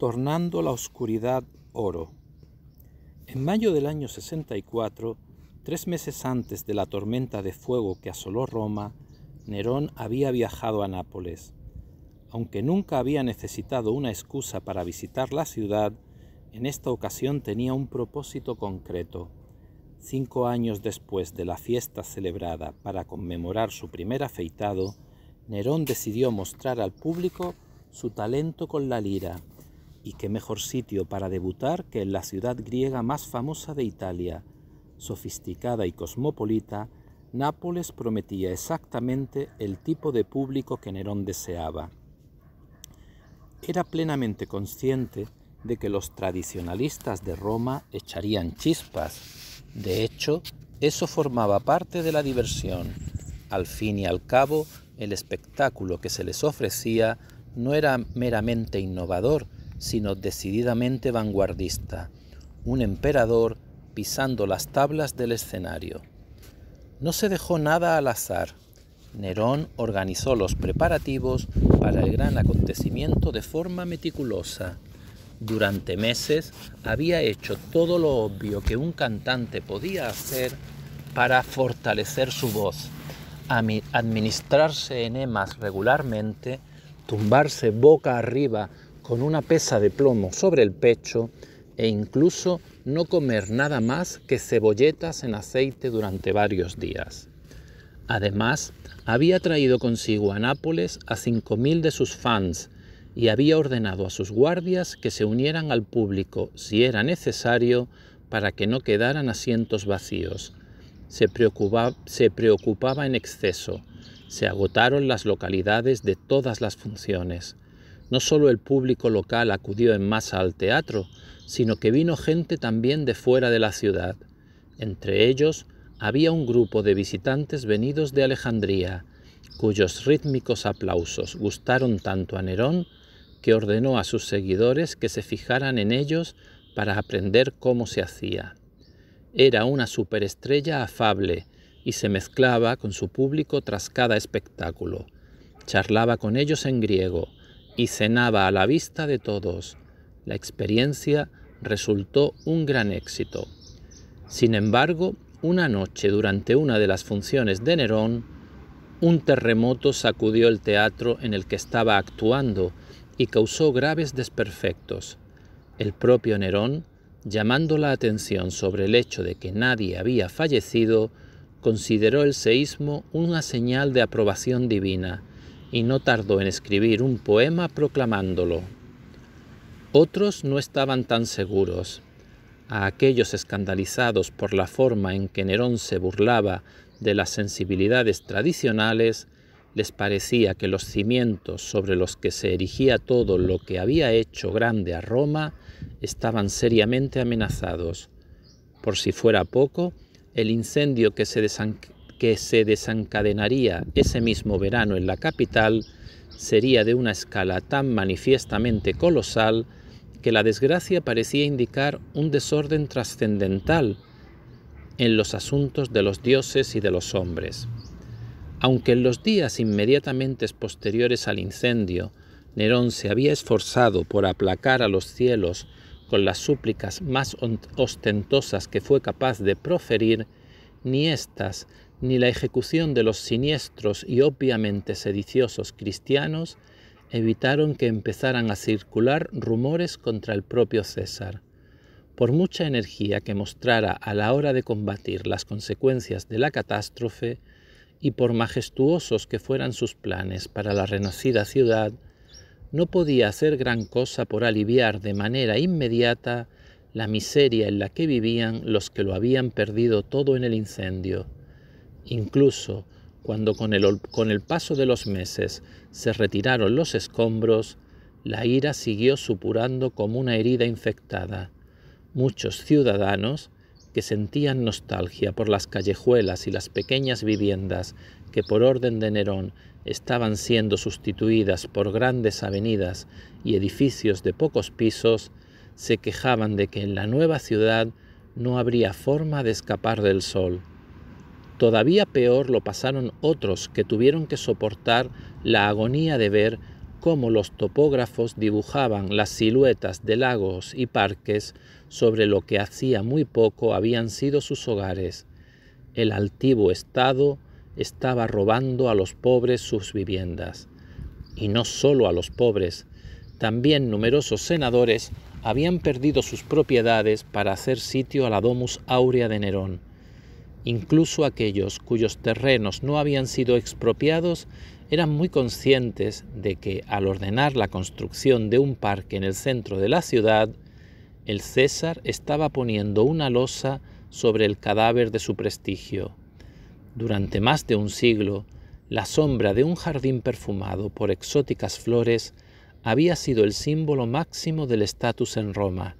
tornando la oscuridad oro. En mayo del año 64, tres meses antes de la tormenta de fuego que asoló Roma, Nerón había viajado a Nápoles. Aunque nunca había necesitado una excusa para visitar la ciudad, en esta ocasión tenía un propósito concreto. Cinco años después de la fiesta celebrada para conmemorar su primer afeitado, Nerón decidió mostrar al público su talento con la lira, y qué mejor sitio para debutar que en la ciudad griega más famosa de Italia. Sofisticada y cosmopolita, Nápoles prometía exactamente el tipo de público que Nerón deseaba. Era plenamente consciente de que los tradicionalistas de Roma echarían chispas. De hecho, eso formaba parte de la diversión. Al fin y al cabo, el espectáculo que se les ofrecía no era meramente innovador, sino decididamente vanguardista, un emperador pisando las tablas del escenario. No se dejó nada al azar. Nerón organizó los preparativos para el gran acontecimiento de forma meticulosa. Durante meses había hecho todo lo obvio que un cantante podía hacer para fortalecer su voz, administrarse enemas regularmente, tumbarse boca arriba con una pesa de plomo sobre el pecho e incluso no comer nada más que cebolletas en aceite durante varios días. Además, había traído consigo a Nápoles a 5.000 de sus fans y había ordenado a sus guardias que se unieran al público si era necesario para que no quedaran asientos vacíos. Se preocupaba, se preocupaba en exceso. Se agotaron las localidades de todas las funciones. No solo el público local acudió en masa al teatro, sino que vino gente también de fuera de la ciudad. Entre ellos había un grupo de visitantes venidos de Alejandría, cuyos rítmicos aplausos gustaron tanto a Nerón que ordenó a sus seguidores que se fijaran en ellos para aprender cómo se hacía. Era una superestrella afable y se mezclaba con su público tras cada espectáculo. Charlaba con ellos en griego, y cenaba a la vista de todos. La experiencia resultó un gran éxito. Sin embargo, una noche durante una de las funciones de Nerón, un terremoto sacudió el teatro en el que estaba actuando y causó graves desperfectos. El propio Nerón, llamando la atención sobre el hecho de que nadie había fallecido, consideró el seísmo una señal de aprobación divina y no tardó en escribir un poema proclamándolo. Otros no estaban tan seguros. A aquellos escandalizados por la forma en que Nerón se burlaba de las sensibilidades tradicionales, les parecía que los cimientos sobre los que se erigía todo lo que había hecho grande a Roma estaban seriamente amenazados. Por si fuera poco, el incendio que se que se desencadenaría ese mismo verano en la capital sería de una escala tan manifiestamente colosal que la desgracia parecía indicar un desorden trascendental en los asuntos de los dioses y de los hombres. Aunque en los días inmediatamente posteriores al incendio, Nerón se había esforzado por aplacar a los cielos con las súplicas más ostentosas que fue capaz de proferir, ni éstas ni la ejecución de los siniestros y obviamente sediciosos cristianos evitaron que empezaran a circular rumores contra el propio César. Por mucha energía que mostrara a la hora de combatir las consecuencias de la catástrofe, y por majestuosos que fueran sus planes para la renacida ciudad, no podía hacer gran cosa por aliviar de manera inmediata la miseria en la que vivían los que lo habían perdido todo en el incendio Incluso cuando con el, paso de los meses se retiraron los escombros, la ira siguió supurando como una herida infectada. Muchos ciudadanos que sentían nostalgia por las callejuelas y las pequeñas viviendas que por orden de Nerón estaban siendo sustituidas por grandes avenidas y edificios de pocos pisos, se quejaban de que en la nueva ciudad no habría forma de escapar del sol, Todavía peor lo pasaron otros que tuvieron que soportar la agonía de ver cómo los topógrafos dibujaban las siluetas de lagos y parques sobre lo que hacía muy poco habían sido sus hogares. El altivo Estado estaba robando a los pobres sus viviendas. Y no solo a los pobres, también numerosos senadores habían perdido sus propiedades para hacer sitio a la Domus Aurea de Nerón Incluso aquellos cuyos terrenos no habían sido expropiados eran muy conscientes de que al ordenar la construcción de un parque en el centro de la ciudad, el César estaba poniendo una losa sobre el cadáver de su prestigio. Durante más de un siglo, la sombra de un jardín perfumado por exóticas flores había sido el símbolo máximo del estatus en Roma,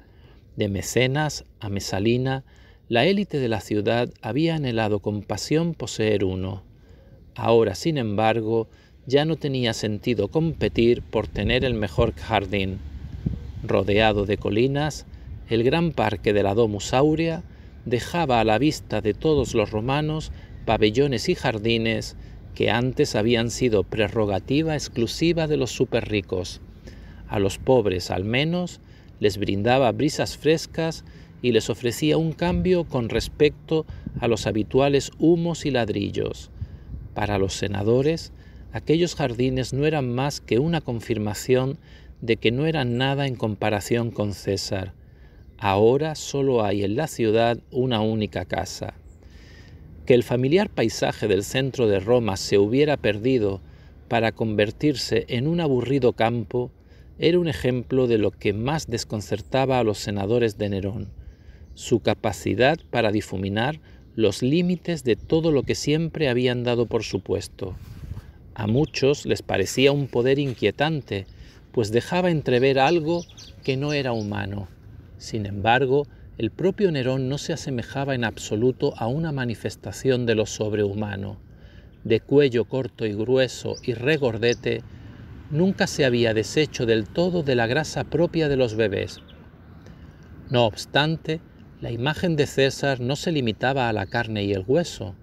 de mecenas a mesalina, la élite de la ciudad había anhelado con pasión poseer uno. Ahora, sin embargo, ya no tenía sentido competir por tener el mejor jardín. Rodeado de colinas, el gran parque de la Domus Aurea dejaba a la vista de todos los romanos pabellones y jardines que antes habían sido prerrogativa exclusiva de los superricos. A los pobres, al menos, les brindaba brisas frescas y les ofrecía un cambio con respecto a los habituales humos y ladrillos. Para los senadores, aquellos jardines no eran más que una confirmación de que no eran nada en comparación con César. Ahora solo hay en la ciudad una única casa. Que el familiar paisaje del centro de Roma se hubiera perdido para convertirse en un aburrido campo era un ejemplo de lo que más desconcertaba a los senadores de Nerón su capacidad para difuminar los límites de todo lo que siempre habían dado por supuesto. A muchos les parecía un poder inquietante, pues dejaba entrever algo que no era humano. Sin embargo, el propio Nerón no se asemejaba en absoluto a una manifestación de lo sobrehumano. De cuello corto y grueso y regordete, nunca se había deshecho del todo de la grasa propia de los bebés. No obstante, la imagen de César no se limitaba a la carne y el hueso.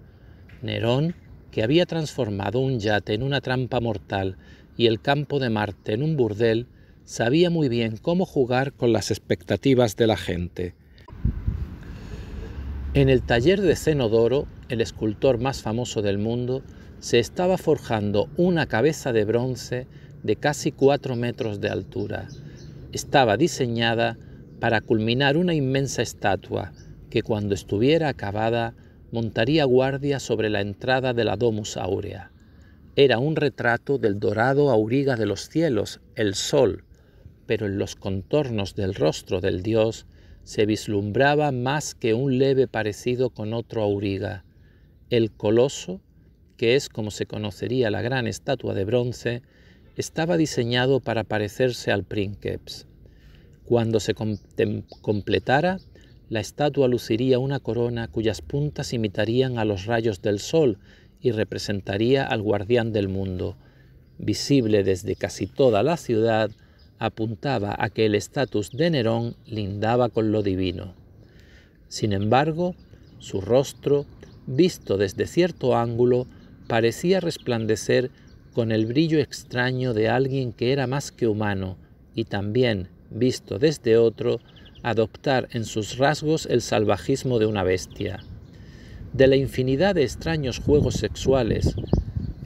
Nerón, que había transformado un yate en una trampa mortal y el campo de Marte en un burdel, sabía muy bien cómo jugar con las expectativas de la gente. En el taller de Cenodoro, el escultor más famoso del mundo, se estaba forjando una cabeza de bronce de casi 4 metros de altura. Estaba diseñada para culminar una inmensa estatua que cuando estuviera acabada montaría guardia sobre la entrada de la Domus Aurea. Era un retrato del dorado auriga de los cielos, el sol, pero en los contornos del rostro del dios se vislumbraba más que un leve parecido con otro auriga. El coloso, que es como se conocería la gran estatua de bronce, estaba diseñado para parecerse al Princeps. Cuando se completara, la estatua luciría una corona cuyas puntas imitarían a los rayos del sol y representaría al guardián del mundo. Visible desde casi toda la ciudad, apuntaba a que el estatus de Nerón lindaba con lo divino. Sin embargo, su rostro, visto desde cierto ángulo, parecía resplandecer con el brillo extraño de alguien que era más que humano y también, visto desde otro, adoptar en sus rasgos el salvajismo de una bestia. De la infinidad de extraños juegos sexuales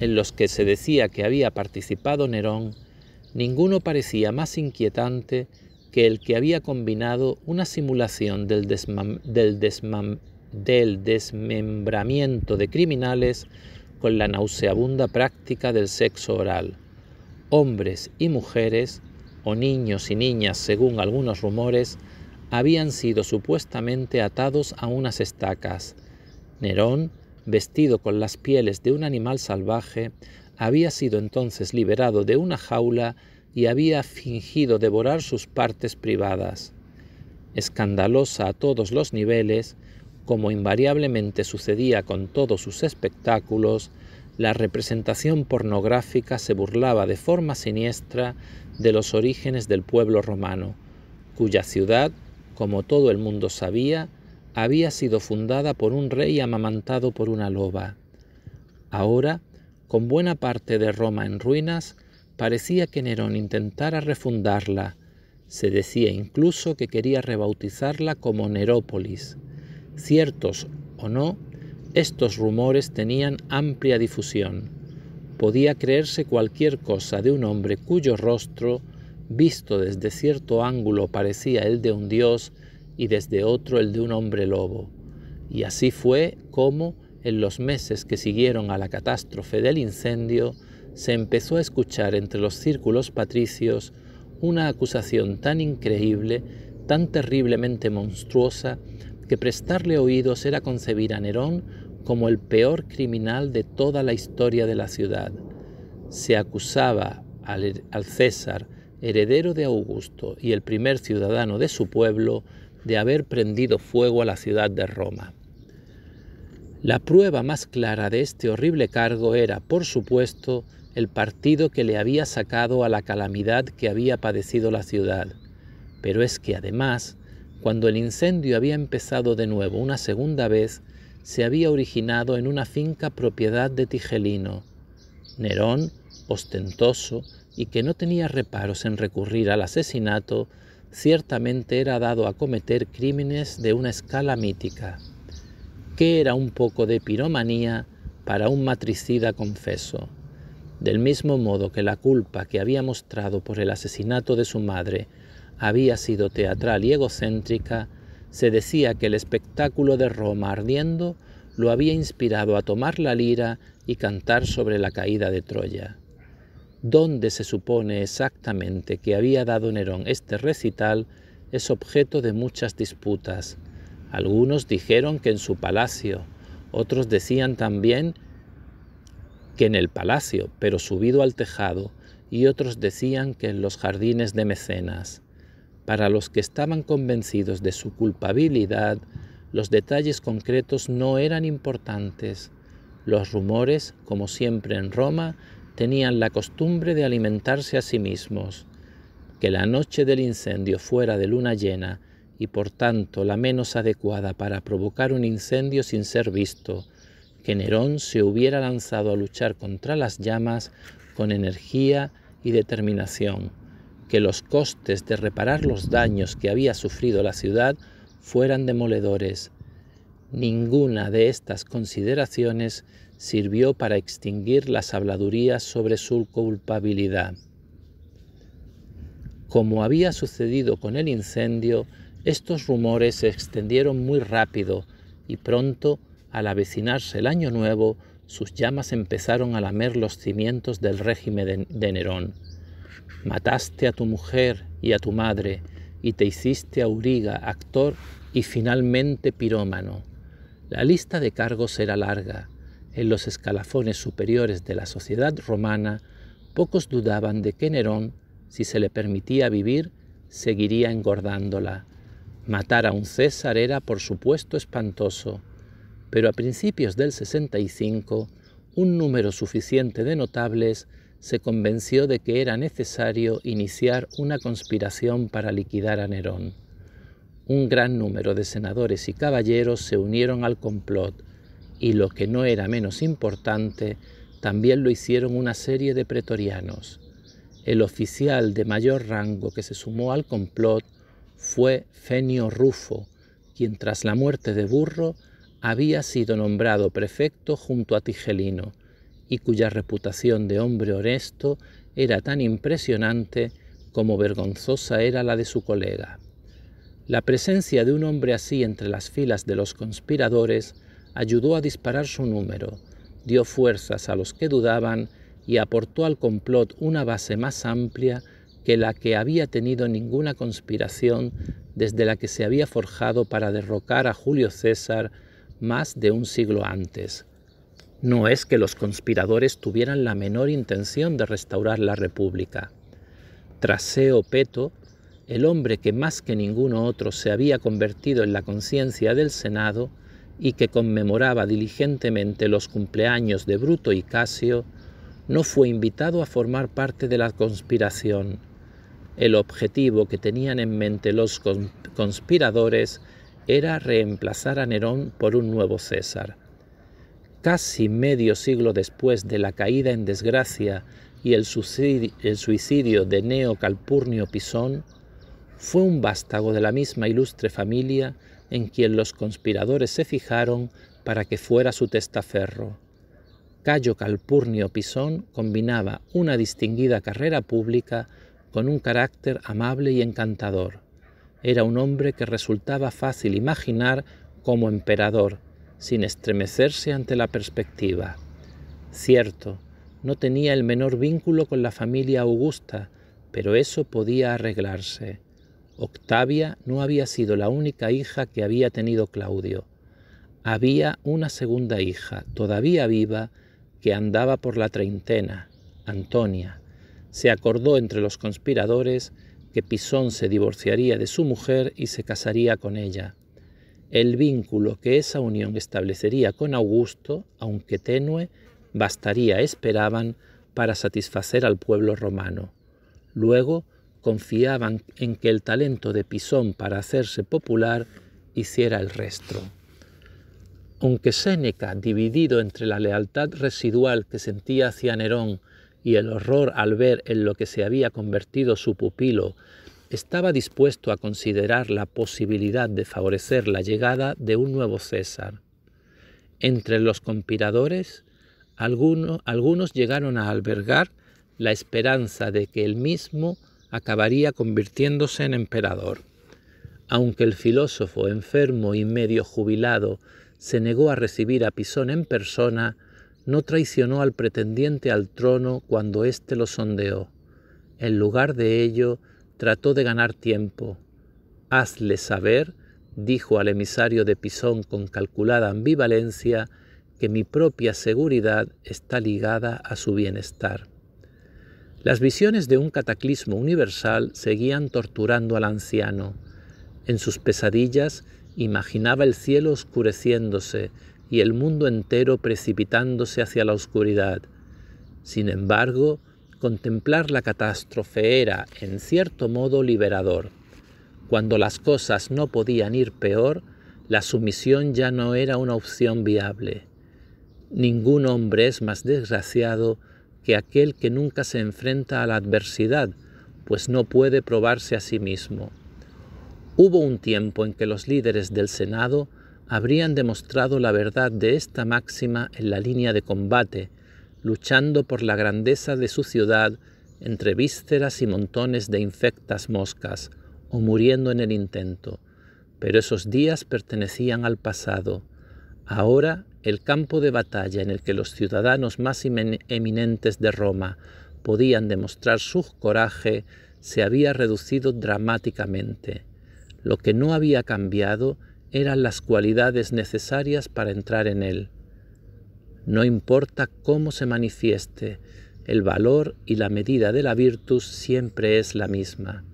en los que se decía que había participado Nerón, ninguno parecía más inquietante que el que había combinado una simulación del, desmembramiento de criminales con la nauseabunda práctica del sexo oral. Hombres y mujeres o niños y niñas, según algunos rumores, habían sido supuestamente atados a unas estacas. Nerón, vestido con las pieles de un animal salvaje, había sido entonces liberado de una jaula y había fingido devorar sus partes privadas. Escandalosa a todos los niveles, como invariablemente sucedía con todos sus espectáculos, la representación pornográfica se burlaba de forma siniestra de los orígenes del pueblo romano, cuya ciudad, como todo el mundo sabía, había sido fundada por un rey amamantado por una loba. Ahora, con buena parte de Roma en ruinas, parecía que Nerón intentara refundarla. Se decía incluso que quería rebautizarla como Nerópolis. Ciertos o no, estos rumores tenían amplia difusión. Podía creerse cualquier cosa de un hombre cuyo rostro, visto desde cierto ángulo, parecía el de un dios y desde otro el de un hombre lobo. Y así fue como, en los meses que siguieron a la catástrofe del incendio, se empezó a escuchar entre los círculos patricios una acusación tan increíble, tan terriblemente monstruosa, que prestarle oídos era concebir a Nerón como el peor criminal de toda la historia de la ciudad. Se acusaba al, César, heredero de Augusto y el primer ciudadano de su pueblo, de haber prendido fuego a la ciudad de Roma. La prueba más clara de este horrible cargo era, por supuesto, el partido que le había sacado a la calamidad que había padecido la ciudad. Pero es que además, cuando el incendio había empezado de nuevo una segunda vez, se había originado en una finca propiedad de Tigelino. Nerón, ostentoso y que no tenía reparos en recurrir al asesinato, ciertamente era dado a cometer crímenes de una escala mítica. ¿Qué era un poco de piromanía para un matricida confeso? Del mismo modo que la culpa que había mostrado por el asesinato de su madre había sido teatral y egocéntrica, se decía que el espectáculo de Roma ardiendo lo había inspirado a tomar la lira y cantar sobre la caída de Troya. ¿Dónde se supone exactamente que había dado Nerón este recital es objeto de muchas disputas. Algunos dijeron que en su palacio, otros decían también que en el palacio, pero subido al tejado, y otros decían que en los jardines de Mecenas. Para los que estaban convencidos de su culpabilidad, los detalles concretos no eran importantes. Los rumores, como siempre en Roma, tenían la costumbre de alimentarse a sí mismos. Que la noche del incendio fuera de luna llena y por tanto la menos adecuada para provocar un incendio sin ser visto, que Nerón se hubiera lanzado a luchar contra las llamas con energía y determinación que los costes de reparar los daños que había sufrido la ciudad fueran demoledores. Ninguna de estas consideraciones sirvió para extinguir las habladurías sobre su culpabilidad. Como había sucedido con el incendio, estos rumores se extendieron muy rápido y pronto, al avecinarse el año nuevo, sus llamas empezaron a lamer los cimientos del régimen de Nerón Mataste a tu mujer y a tu madre y te hiciste auriga, actor y finalmente pirómano. La lista de cargos era larga. En los escalafones superiores de la sociedad romana, pocos dudaban de que Nerón, si se le permitía vivir, seguiría engordándola. Matar a un César era, por supuesto, espantoso, pero a principios del 65, un número suficiente de notables se convenció de que era necesario iniciar una conspiración para liquidar a Nerón. Un gran número de senadores y caballeros se unieron al complot y lo que no era menos importante, también lo hicieron una serie de pretorianos. El oficial de mayor rango que se sumó al complot fue Fenio Rufo, quien tras la muerte de Burro había sido nombrado prefecto junto a Tigelino y cuya reputación de hombre honesto era tan impresionante como vergonzosa era la de su colega. La presencia de un hombre así entre las filas de los conspiradores ayudó a disparar su número, dio fuerzas a los que dudaban y aportó al complot una base más amplia que la que había tenido ninguna conspiración desde la que se había forjado para derrocar a Julio César más de un siglo antes. No es que los conspiradores tuvieran la menor intención de restaurar la República. Traseo Peto, el hombre que más que ninguno otro se había convertido en la conciencia del Senado y que conmemoraba diligentemente los cumpleaños de Bruto y Casio, no fue invitado a formar parte de la conspiración. El objetivo que tenían en mente los conspiradores era reemplazar a Nerón por un nuevo César casi medio siglo después de la caída en desgracia y el suicidio de Neo Calpurnio Pisón, fue un vástago de la misma ilustre familia en quien los conspiradores se fijaron para que fuera su testaferro. Cayo Calpurnio Pisón combinaba una distinguida carrera pública con un carácter amable y encantador. Era un hombre que resultaba fácil imaginar como emperador, sin estremecerse ante la perspectiva. Cierto, no tenía el menor vínculo con la familia Augusta, pero eso podía arreglarse. Octavia no había sido la única hija que había tenido Claudio. Había una segunda hija, todavía viva, que andaba por la treintena, Antonia. Se acordó entre los conspiradores que Pisón se divorciaría de su mujer y se casaría con ella el vínculo que esa unión establecería con Augusto, aunque tenue, bastaría, esperaban, para satisfacer al pueblo romano. Luego confiaban en que el talento de Pisón para hacerse popular hiciera el resto. Aunque Séneca, dividido entre la lealtad residual que sentía hacia Nerón y el horror al ver en lo que se había convertido su pupilo, estaba dispuesto a considerar la posibilidad de favorecer la llegada de un nuevo César. Entre los conspiradores, algunos, algunos llegaron a albergar la esperanza de que el mismo acabaría convirtiéndose en emperador. Aunque el filósofo enfermo y medio jubilado se negó a recibir a Pisón en persona, no traicionó al pretendiente al trono cuando éste lo sondeó. En lugar de ello, Trató de ganar tiempo. Hazle saber, dijo al emisario de Pisón con calculada ambivalencia, que mi propia seguridad está ligada a su bienestar. Las visiones de un cataclismo universal seguían torturando al anciano. En sus pesadillas imaginaba el cielo oscureciéndose y el mundo entero precipitándose hacia la oscuridad. Sin embargo, contemplar la catástrofe era, en cierto modo, liberador. Cuando las cosas no podían ir peor, la sumisión ya no era una opción viable. Ningún hombre es más desgraciado que aquel que nunca se enfrenta a la adversidad, pues no puede probarse a sí mismo. Hubo un tiempo en que los líderes del Senado habrían demostrado la verdad de esta máxima en la línea de combate, luchando por la grandeza de su ciudad entre vísceras y montones de infectas moscas, o muriendo en el intento. Pero esos días pertenecían al pasado. Ahora el campo de batalla en el que los ciudadanos más eminentes de Roma podían demostrar su coraje se había reducido dramáticamente. Lo que no había cambiado eran las cualidades necesarias para entrar en él. No importa cómo se manifieste, el valor y la medida de la virtud siempre es la misma.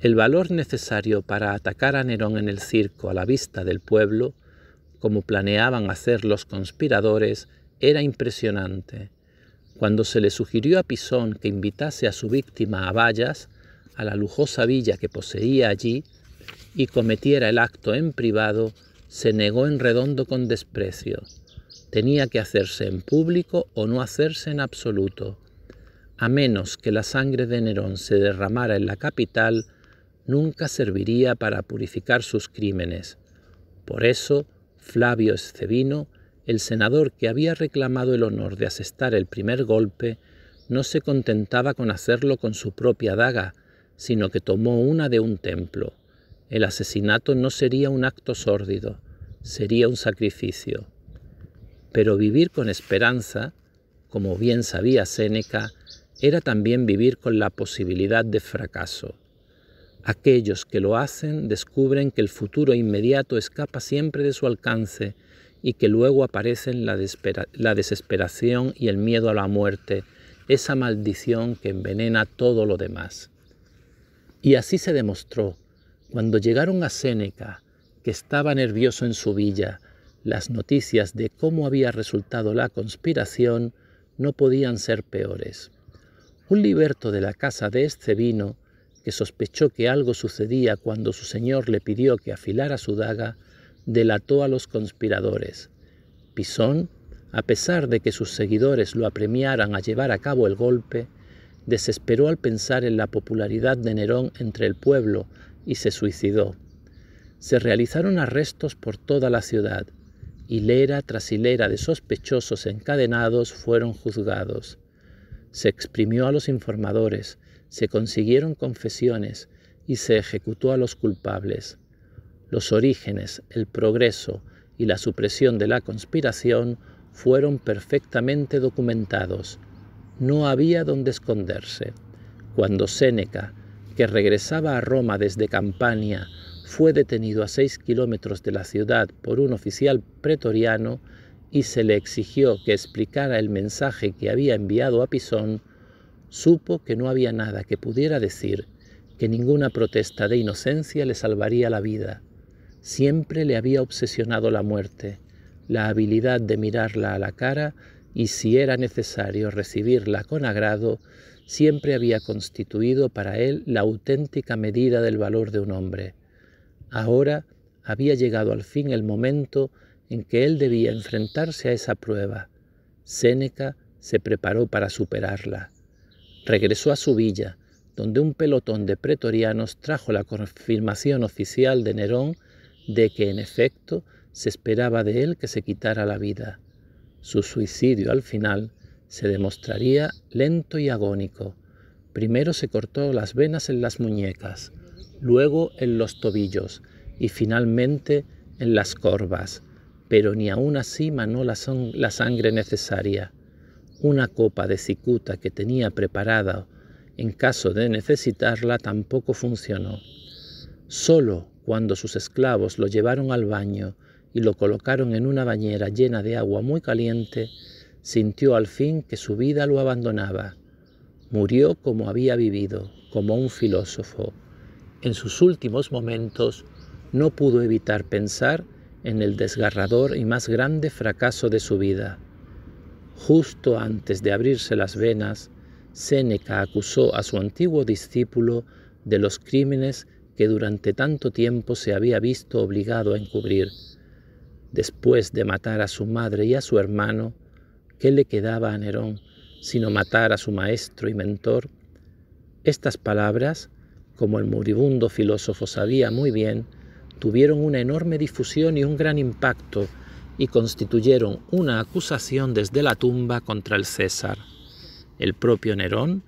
El valor necesario para atacar a Nerón en el circo a la vista del pueblo, como planeaban hacer los conspiradores, era impresionante. Cuando se le sugirió a Pisón que invitase a su víctima a Vallas, a la lujosa villa que poseía allí, y cometiera el acto en privado, se negó en redondo con desprecio tenía que hacerse en público o no hacerse en absoluto. A menos que la sangre de Nerón se derramara en la capital, nunca serviría para purificar sus crímenes. Por eso, Flavio Escevino, el senador que había reclamado el honor de asestar el primer golpe, no se contentaba con hacerlo con su propia daga, sino que tomó una de un templo. El asesinato no sería un acto sórdido, sería un sacrificio. Pero vivir con esperanza, como bien sabía Séneca, era también vivir con la posibilidad de fracaso. Aquellos que lo hacen descubren que el futuro inmediato escapa siempre de su alcance y que luego aparecen la, la, desesperación y el miedo a la muerte, esa maldición que envenena todo lo demás. Y así se demostró. Cuando llegaron a Séneca, que estaba nervioso en su villa, las noticias de cómo había resultado la conspiración no podían ser peores. Un liberto de la casa de este vino que sospechó que algo sucedía cuando su señor le pidió que afilara su daga, delató a los conspiradores. Pisón, a pesar de que sus seguidores lo apremiaran a llevar a cabo el golpe, desesperó al pensar en la popularidad de Nerón entre el pueblo y se suicidó. Se realizaron arrestos por toda la ciudad Hilera tras hilera de sospechosos encadenados fueron juzgados. Se exprimió a los informadores, se consiguieron confesiones y se ejecutó a los culpables. Los orígenes, el progreso y la supresión de la conspiración fueron perfectamente documentados. No había donde esconderse. Cuando Séneca, que regresaba a Roma desde Campania, fue detenido a seis kilómetros de la ciudad por un oficial pretoriano y se le exigió que explicara el mensaje que había enviado a Pisón, supo que no había nada que pudiera decir, que ninguna protesta de inocencia le salvaría la vida. Siempre le había obsesionado la muerte, la habilidad de mirarla a la cara y si era necesario recibirla con agrado, siempre había constituido para él la auténtica medida del valor de un hombre. Ahora había llegado al fin el momento en que él debía enfrentarse a esa prueba. Séneca se preparó para superarla. Regresó a su villa, donde un pelotón de pretorianos trajo la confirmación oficial de Nerón de que en efecto se esperaba de él que se quitara la vida. Su suicidio al final se demostraría lento y agónico. Primero se cortó las venas en las muñecas, luego en los tobillos y finalmente en las corvas, pero ni aún así manó la, sangre necesaria. Una copa de cicuta que tenía preparada en caso de necesitarla tampoco funcionó. Solo cuando sus esclavos lo llevaron al baño y lo colocaron en una bañera llena de agua muy caliente, sintió al fin que su vida lo abandonaba. Murió como había vivido, como un filósofo, en sus últimos momentos, no pudo evitar pensar en el desgarrador y más grande fracaso de su vida. Justo antes de abrirse las venas, Séneca acusó a su antiguo discípulo de los crímenes que durante tanto tiempo se había visto obligado a encubrir. Después de matar a su madre y a su hermano, ¿qué le quedaba a Nerón sino matar a su maestro y mentor? Estas palabras como el moribundo filósofo sabía muy bien, tuvieron una enorme difusión y un gran impacto y constituyeron una acusación desde la tumba contra el César. El propio Nerón,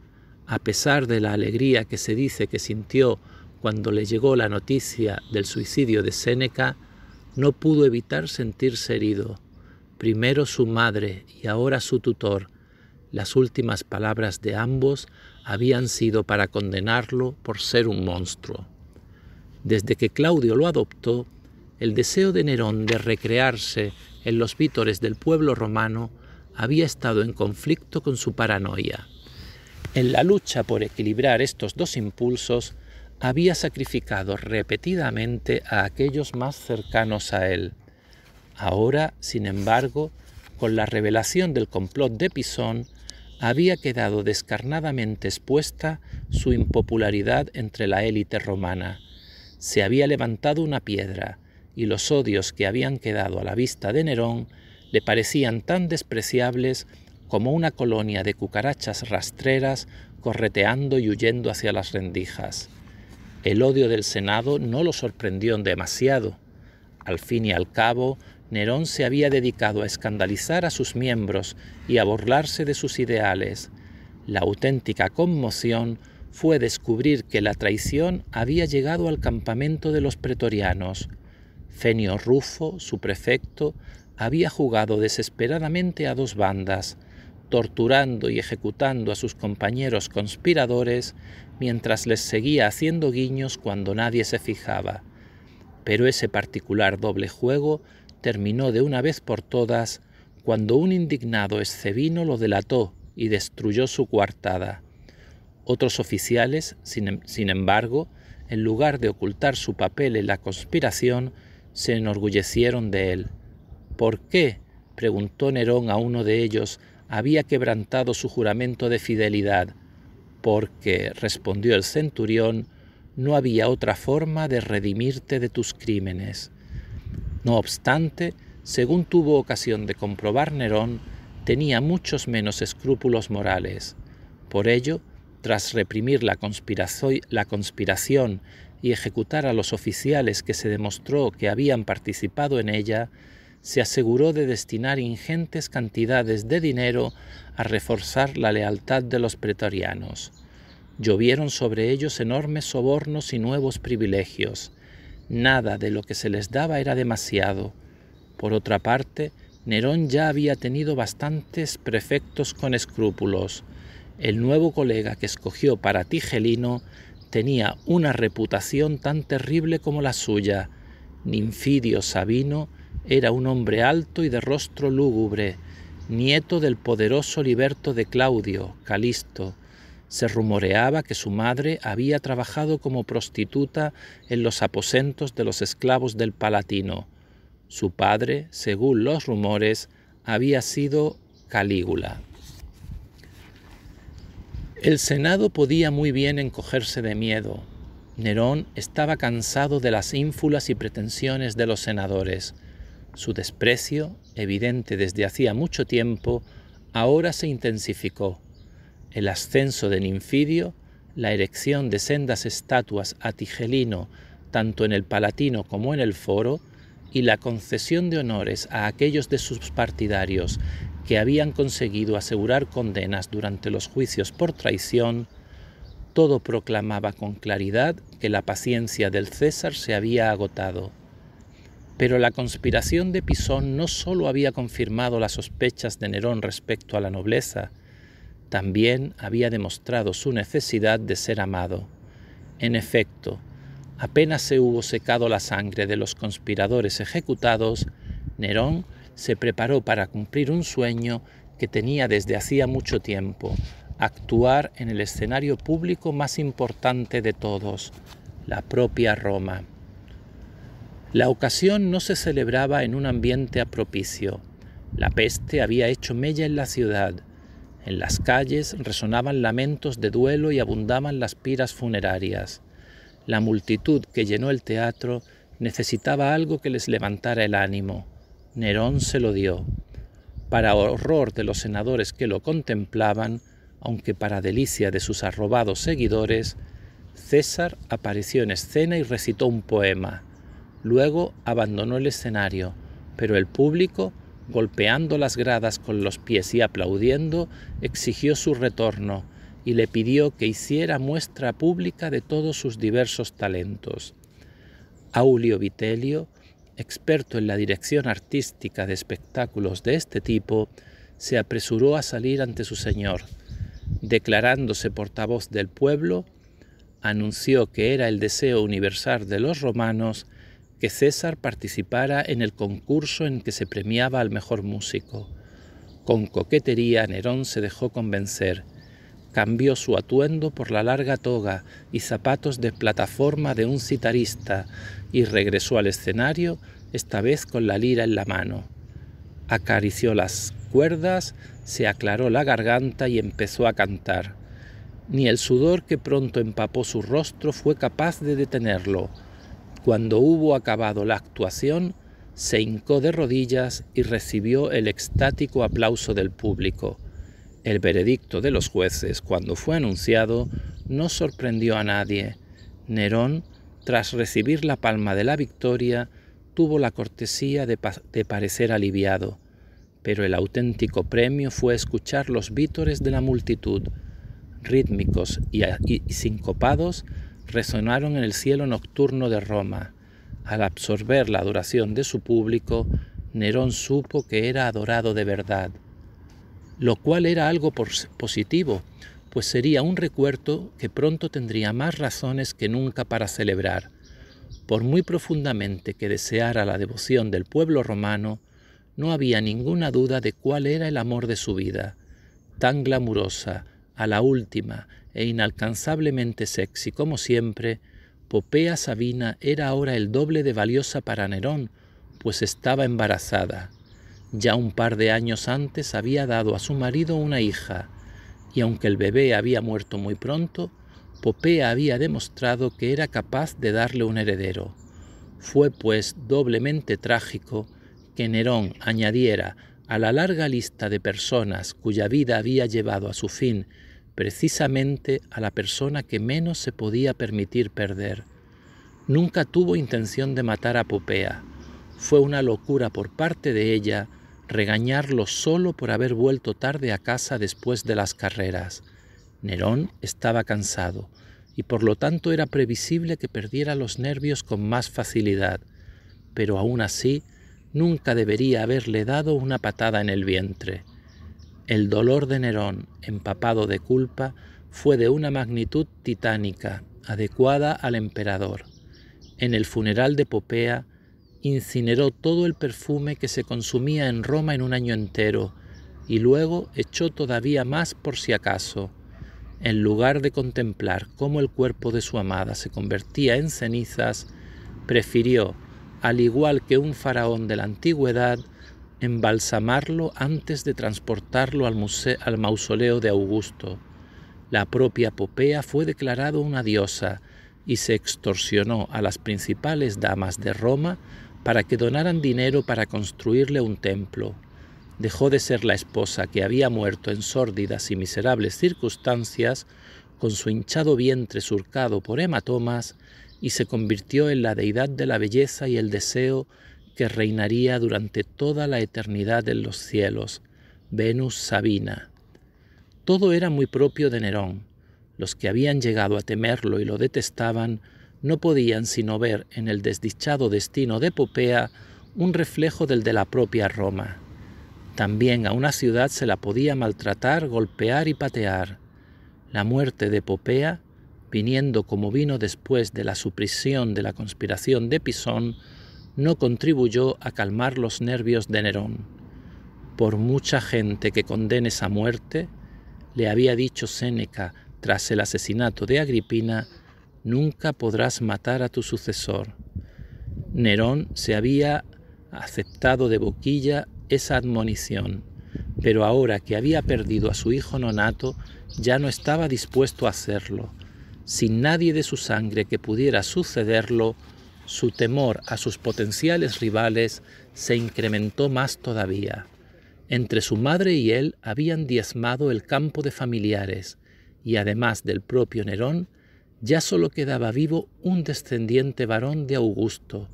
a pesar de la alegría que se dice que sintió cuando le llegó la noticia del suicidio de Séneca, no pudo evitar sentirse herido. Primero su madre y ahora su tutor. Las últimas palabras de ambos habían sido para condenarlo por ser un monstruo. Desde que Claudio lo adoptó, el deseo de Nerón de recrearse en los vítores del pueblo romano había estado en conflicto con su paranoia. En la lucha por equilibrar estos dos impulsos, había sacrificado repetidamente a aquellos más cercanos a él. Ahora, sin embargo, con la revelación del complot de Pisón, había quedado descarnadamente expuesta su impopularidad entre la élite romana. Se había levantado una piedra, y los odios que habían quedado a la vista de Nerón le parecían tan despreciables como una colonia de cucarachas rastreras correteando y huyendo hacia las rendijas. El odio del Senado no lo sorprendió demasiado. Al fin y al cabo, Nerón se había dedicado a escandalizar a sus miembros y a burlarse de sus ideales. La auténtica conmoción fue descubrir que la traición había llegado al campamento de los pretorianos. Fenio Rufo, su prefecto, había jugado desesperadamente a dos bandas, torturando y ejecutando a sus compañeros conspiradores mientras les seguía haciendo guiños cuando nadie se fijaba. Pero ese particular doble juego terminó de una vez por todas cuando un indignado escevino lo delató y destruyó su coartada. Otros oficiales, sin, em-, sin embargo, en lugar de ocultar su papel en la conspiración, se enorgullecieron de él. ¿Por qué? preguntó Nerón a uno de ellos, había quebrantado su juramento de fidelidad. Porque, respondió el centurión, no había otra forma de redimirte de tus crímenes. No obstante, según tuvo ocasión de comprobar Nerón, tenía muchos menos escrúpulos morales. Por ello, tras reprimir la, conspiración y ejecutar a los oficiales que se demostró que habían participado en ella, se aseguró de destinar ingentes cantidades de dinero a reforzar la lealtad de los pretorianos. Llovieron sobre ellos enormes sobornos y nuevos privilegios. Nada de lo que se les daba era demasiado. Por otra parte, Nerón ya había tenido bastantes prefectos con escrúpulos. El nuevo colega que escogió para Tigelino tenía una reputación tan terrible como la suya. Ninfidio Sabino era un hombre alto y de rostro lúgubre, nieto del poderoso Liberto de Claudio, Calisto, se rumoreaba que su madre había trabajado como prostituta en los aposentos de los esclavos del Palatino. Su padre, según los rumores, había sido Calígula. El Senado podía muy bien encogerse de miedo. Nerón estaba cansado de las ínfulas y pretensiones de los senadores. Su desprecio, evidente desde hacía mucho tiempo, ahora se intensificó el ascenso de Ninfidio, la erección de sendas estatuas a Tigelino tanto en el Palatino como en el Foro, y la concesión de honores a aquellos de sus partidarios que habían conseguido asegurar condenas durante los juicios por traición, todo proclamaba con claridad que la paciencia del César se había agotado. Pero la conspiración de Pisón no sólo había confirmado las sospechas de Nerón respecto a la nobleza, también había demostrado su necesidad de ser amado. En efecto, apenas se hubo secado la sangre de los conspiradores ejecutados, Nerón se preparó para cumplir un sueño que tenía desde hacía mucho tiempo, actuar en el escenario público más importante de todos, la propia Roma. La ocasión no se celebraba en un ambiente apropicio. La peste había hecho mella en la ciudad, en las calles resonaban lamentos de duelo y abundaban las piras funerarias. La multitud que llenó el teatro necesitaba algo que les levantara el ánimo. Nerón se lo dio. Para horror de los senadores que lo contemplaban, aunque para delicia de sus arrobados seguidores, César apareció en escena y recitó un poema. Luego abandonó el escenario, pero el público golpeando las gradas con los pies y aplaudiendo, exigió su retorno y le pidió que hiciera muestra pública de todos sus diversos talentos. Aulio Vitelio, experto en la dirección artística de espectáculos de este tipo, se apresuró a salir ante su señor. Declarándose portavoz del pueblo, anunció que era el deseo universal de los romanos que César participara en el concurso en que se premiaba al mejor músico. Con coquetería Nerón se dejó convencer. Cambió su atuendo por la larga toga y zapatos de plataforma de un citarista y regresó al escenario, esta vez con la lira en la mano. Acarició las cuerdas, se aclaró la garganta y empezó a cantar. Ni el sudor que pronto empapó su rostro fue capaz de detenerlo. Cuando hubo acabado la actuación, se hincó de rodillas y recibió el extático aplauso del público. El veredicto de los jueces, cuando fue anunciado, no sorprendió a nadie. Nerón, tras recibir la palma de la victoria, tuvo la cortesía de, parecer aliviado, pero el auténtico premio fue escuchar los vítores de la multitud, rítmicos y sincopados, resonaron en el cielo nocturno de Roma. Al absorber la adoración de su público, Nerón supo que era adorado de verdad, lo cual era algo positivo, pues sería un recuerdo que pronto tendría más razones que nunca para celebrar. Por muy profundamente que deseara la devoción del pueblo romano, no había ninguna duda de cuál era el amor de su vida, tan glamurosa, a la última, e inalcanzablemente sexy como siempre, Popea Sabina era ahora el doble de valiosa para Nerón, pues estaba embarazada. Ya un par de años antes había dado a su marido una hija, y aunque el bebé había muerto muy pronto, Popea había demostrado que era capaz de darle un heredero. Fue pues doblemente trágico que Nerón añadiera a la larga lista de personas cuya vida había llevado a su fin precisamente a la persona que menos se podía permitir perder. Nunca tuvo intención de matar a Popea. Fue una locura por parte de ella regañarlo solo por haber vuelto tarde a casa después de las carreras. Nerón estaba cansado y por lo tanto era previsible que perdiera los nervios con más facilidad, pero aún así nunca debería haberle dado una patada en el vientre. El dolor de Nerón, empapado de culpa, fue de una magnitud titánica, adecuada al emperador. En el funeral de Popea, incineró todo el perfume que se consumía en Roma en un año entero, y luego echó todavía más por si acaso. En lugar de contemplar cómo el cuerpo de su amada se convertía en cenizas, prefirió, al igual que un faraón de la antigüedad, embalsamarlo antes de transportarlo al, al mausoleo de Augusto. La propia Popea fue declarada una diosa y se extorsionó a las principales damas de Roma para que donaran dinero para construirle un templo. Dejó de ser la esposa que había muerto en sórdidas y miserables circunstancias, con su hinchado vientre surcado por hematomas, y se convirtió en la deidad de la belleza y el deseo que reinaría durante toda la eternidad en los cielos, Venus Sabina. Todo era muy propio de Nerón. Los que habían llegado a temerlo y lo detestaban no podían sino ver en el desdichado destino de Popea un reflejo del de la propia Roma. También a una ciudad se la podía maltratar, golpear y patear. La muerte de Popea, viniendo como vino después de la supresión de la conspiración de Pisón, no contribuyó a calmar los nervios de Nerón. Por mucha gente que condenes a muerte, le había dicho Séneca tras el asesinato de Agripina, nunca podrás matar a tu sucesor. Nerón se había aceptado de boquilla esa admonición, pero ahora que había perdido a su hijo nonato, ya no estaba dispuesto a hacerlo. Sin nadie de su sangre que pudiera sucederlo, su temor a sus potenciales rivales se incrementó más todavía. Entre su madre y él habían diezmado el campo de familiares, y además del propio Nerón, ya solo quedaba vivo un descendiente varón de Augusto.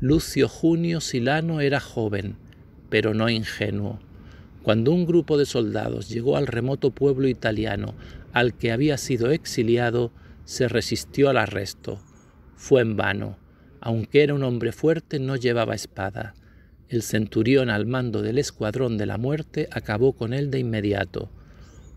Lucio Junio Silano era joven, pero no ingenuo. Cuando un grupo de soldados llegó al remoto pueblo italiano al que había sido exiliado, se resistió al arresto. Fue en vano aunque era un hombre fuerte, no llevaba espada. El centurión al mando del escuadrón de la muerte acabó con él de inmediato.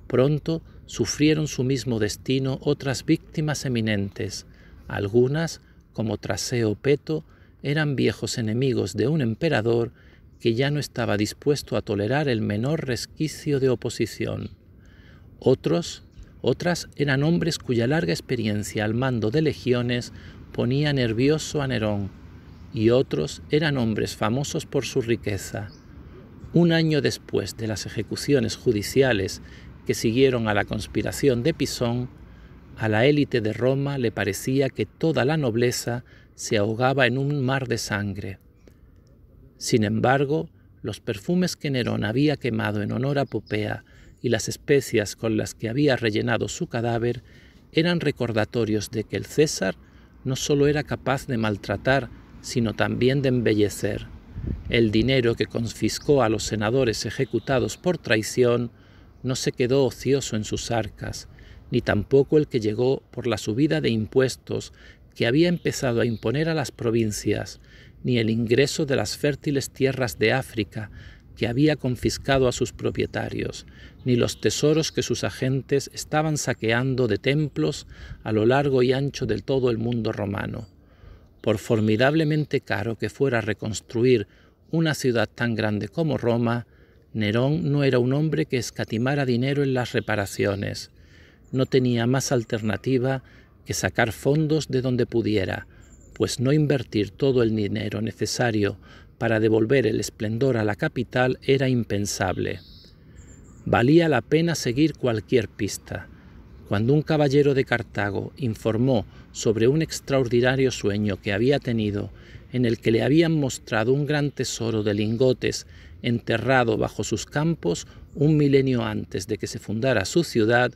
Pronto sufrieron su mismo destino otras víctimas eminentes. Algunas, como Traseo Peto, eran viejos enemigos de un emperador que ya no estaba dispuesto a tolerar el menor resquicio de oposición. Otros, otras eran hombres cuya larga experiencia al mando de legiones ponía nervioso a Nerón, y otros eran hombres famosos por su riqueza. Un año después de las ejecuciones judiciales que siguieron a la conspiración de Pisón, a la élite de Roma le parecía que toda la nobleza se ahogaba en un mar de sangre. Sin embargo, los perfumes que Nerón había quemado en honor a Popea y las especias con las que había rellenado su cadáver eran recordatorios de que el César no solo era capaz de maltratar, sino también de embellecer. El dinero que confiscó a los senadores ejecutados por traición no se quedó ocioso en sus arcas, ni tampoco el que llegó por la subida de impuestos que había empezado a imponer a las provincias, ni el ingreso de las fértiles tierras de África, que había confiscado a sus propietarios, ni los tesoros que sus agentes estaban saqueando de templos a lo largo y ancho de todo el mundo romano. Por formidablemente caro que fuera reconstruir una ciudad tan grande como Roma, Nerón no era un hombre que escatimara dinero en las reparaciones. No tenía más alternativa que sacar fondos de donde pudiera, pues no invertir todo el dinero necesario para devolver el esplendor a la capital era impensable. Valía la pena seguir cualquier pista. Cuando un caballero de Cartago informó sobre un extraordinario sueño que había tenido, en el que le habían mostrado un gran tesoro de lingotes enterrado bajo sus campos un milenio antes de que se fundara su ciudad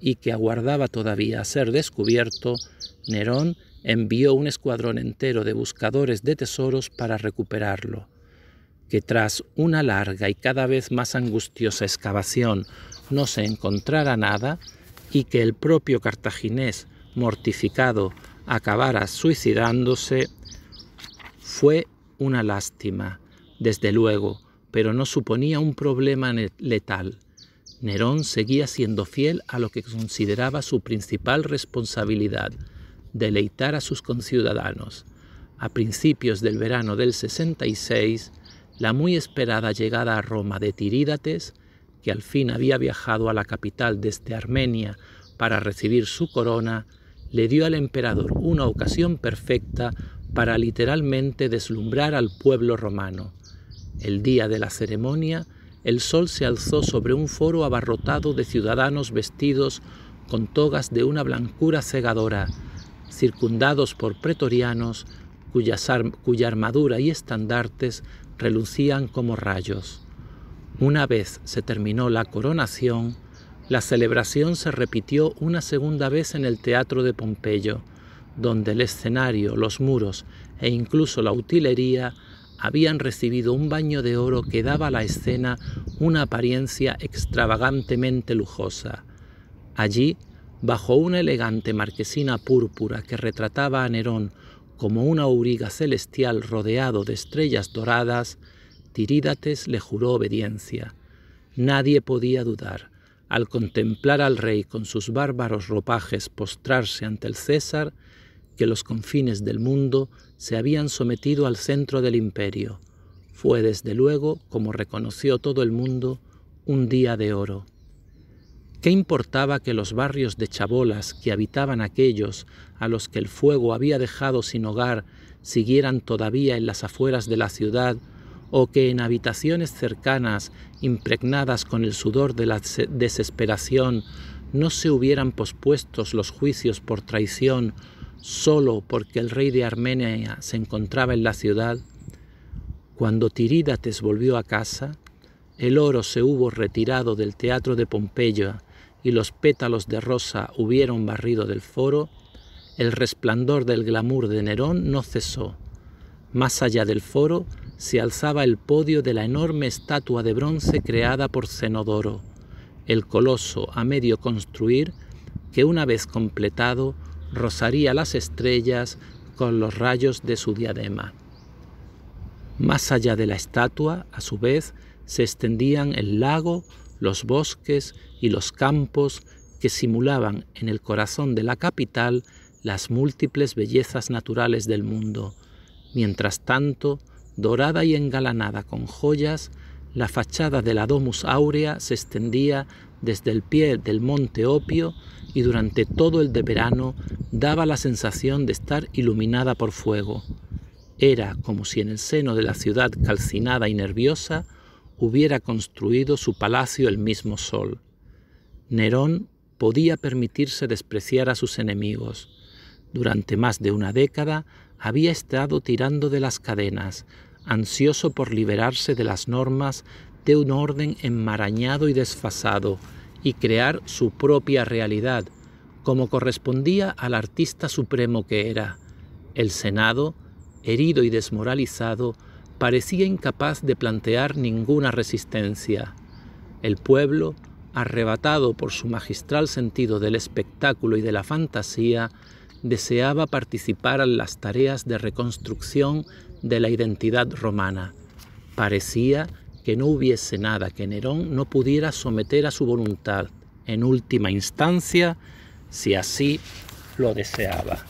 y que aguardaba todavía ser descubierto, Nerón envió un escuadrón entero de buscadores de tesoros para recuperarlo, que tras una larga y cada vez más angustiosa excavación no se encontrara nada y que el propio cartaginés, mortificado, acabara suicidándose, fue una lástima, desde luego, pero no suponía un problema letal. Nerón seguía siendo fiel a lo que consideraba su principal responsabilidad, deleitar a sus conciudadanos. A principios del verano del 66, la muy esperada llegada a Roma de Tirídates, que al fin había viajado a la capital desde Armenia para recibir su corona, le dio al emperador una ocasión perfecta para literalmente deslumbrar al pueblo romano. El día de la ceremonia, el sol se alzó sobre un foro abarrotado de ciudadanos vestidos con togas de una blancura cegadora, circundados por pretorianos cuya armadura y estandartes relucían como rayos. Una vez se terminó la coronación, la celebración se repitió una segunda vez en el Teatro de Pompeyo, donde el escenario, los muros e incluso la utilería habían recibido un baño de oro que daba a la escena una apariencia extravagantemente lujosa. Allí bajo una elegante marquesina púrpura que retrataba a Nerón como una auriga celestial rodeado de estrellas doradas, Tirídates le juró obediencia. Nadie podía dudar, al contemplar al rey con sus bárbaros ropajes postrarse ante el César, que los confines del mundo se habían sometido al centro del imperio. Fue desde luego, como reconoció todo el mundo, un día de oro. ¿Qué importaba que los barrios de chabolas que habitaban aquellos a los que el fuego había dejado sin hogar siguieran todavía en las afueras de la ciudad o que en habitaciones cercanas, impregnadas con el sudor de la desesperación, no se hubieran pospuestos los juicios por traición solo porque el rey de Armenia se encontraba en la ciudad? Cuando Tirídates volvió a casa, el oro se hubo retirado del teatro de Pompeya y los pétalos de rosa hubieron barrido del foro, el resplandor del glamour de Nerón no cesó. Más allá del foro se alzaba el podio de la enorme estatua de bronce creada por Cenodoro, el coloso a medio construir que una vez completado rozaría las estrellas con los rayos de su diadema. Más allá de la estatua, a su vez, se extendían el lago, los bosques y los campos que simulaban en el corazón de la capital las múltiples bellezas naturales del mundo. Mientras tanto, dorada y engalanada con joyas, la fachada de la Domus Aurea se extendía desde el pie del monte Opio y durante todo el de verano daba la sensación de estar iluminada por fuego. Era como si en el seno de la ciudad calcinada y nerviosa hubiera construido su palacio el mismo sol. Nerón podía permitirse despreciar a sus enemigos. Durante más de una década había estado tirando de las cadenas, ansioso por liberarse de las normas de un orden enmarañado y desfasado y crear su propia realidad, como correspondía al artista supremo que era. El Senado, herido y desmoralizado, parecía incapaz de plantear ninguna resistencia. El pueblo, arrebatado por su magistral sentido del espectáculo y de la fantasía, deseaba participar en las tareas de reconstrucción de la identidad romana. Parecía que no hubiese nada que Nerón no pudiera someter a su voluntad, en última instancia, si así lo deseaba.